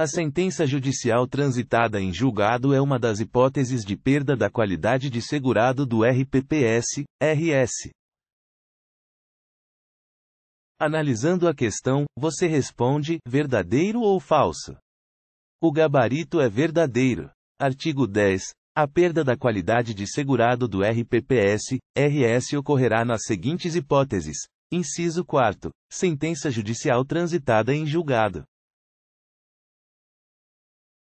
A sentença judicial transitada em julgado é uma das hipóteses de perda da qualidade de segurado do RPPS, RS. Analisando a questão, você responde: verdadeiro ou falso? O gabarito é verdadeiro. Artigo 10. A perda da qualidade de segurado do RPPS, RS ocorrerá nas seguintes hipóteses: Inciso 4. Sentença judicial transitada em julgado.